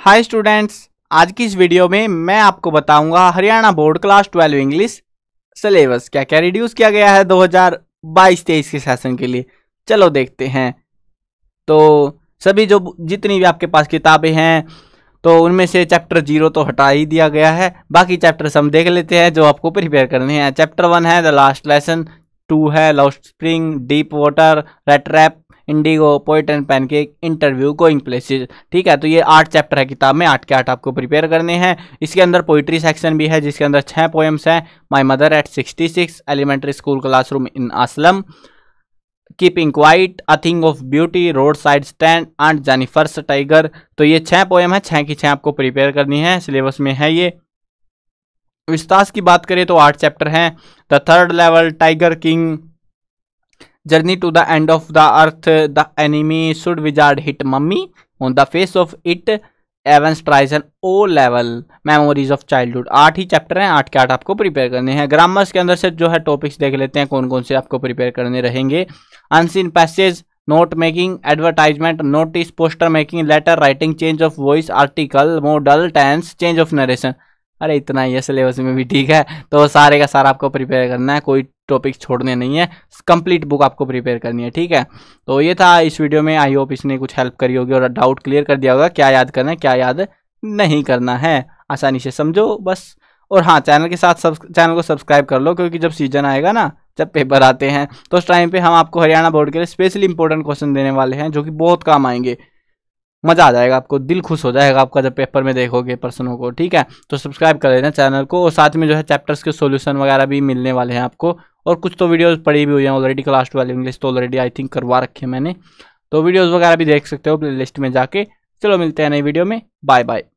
hi students आज की इस वीडियो में मैं आपको बताऊंगा Haryana board class twelve English syllabus क्या क्या रिड्यूस किया गया है 2022-23 के सेशन के लिए चलो देखते हैं तो सभी जो जितनी भी आपके पास किताबें हैं तो उनमें से चैप्टर जीरो तो हटा ही दिया गया है बाकी चैप्टर्स हम देख लेते हैं जो आपको प्रिपेयर करने हैं चैप्टर वन है द लास्ट लेसन टू है lost spring deep water rattrap Indigo poet and pancake interview going places ठीक है तो ये आठ चैप्टर है किताब में आठ के आठ आपको प्रिपेयर करने हैं इसके अंदर पोइट्री सेक्शन भी है जिसके अंदर छः पोएम्स हैं my mother at sixty six elementary school classroom in a slum keeping quiet a thing of beauty road side stand and Jennifer's tiger तो ये छः पोएम है छः की छः आपको प्रिपेयर करनी है सिलेबस में है ये विस्तार की बात करें तो आठ चैप्टर हैं the third level tiger king journey to the end of the earth the enemy should wizard hit mommy on the face of it Evans tries an O level memories of childhood आठ ही chapter हैं आठ के आठ आपको prepare करने हैं grammars के अंदर से जो है टॉपिक्स देख लेते हैं कौन कौन से आपको प्रिपेयर करने रहेंगे unseen passage note making advertisement notice poster making letter writing change of voice article model tense change of narration अरे इतना ही है सिलेबस में भी ठीक है तो सारे का सारा आपको प्रिपेयर करना है कोई टॉपिक्स छोड़ने नहीं है कंप्लीट बुक आपको प्रिपेयर करनी है ठीक है तो ये था इस वीडियो में आई होप इसने कुछ हेल्प करी होगी और डाउट क्लियर कर दिया होगा क्या याद करना है क्या याद नहीं करना है आसानी से समझो बस और हाँ चैनल के साथ सब चैनल को सब्सक्राइब कर लो क्योंकि जब सीजन आएगा ना जब पेपर आते हैं तो उस टाइम पे हम आपको हरियाणा बोर्ड के लिए स्पेशली इंपॉर्टेंट क्वेश्चन देने वाले हैं जो कि बहुत काम आएंगे मज़ा आ जाएगा आपको दिल खुश हो जाएगा आपका जब पेपर में देखोगे पर्सनों को ठीक है तो सब्सक्राइब कर लेना चैनल को और साथ में जो है चैप्टर्स के सोल्यूशन वगैरह भी मिलने वाले हैं आपको और कुछ तो वीडियोस पड़ी भी हुई हैं ऑलरेडी क्लास ट्वेल्व इंग्लिश तो ऑलरेडी आई थिंक करवा रखे हैं मैंने तो वीडियोस वगैरह भी देख सकते हो प्ले लिस्ट में जाके चलो मिलते हैं नई वीडियो में बाय बाय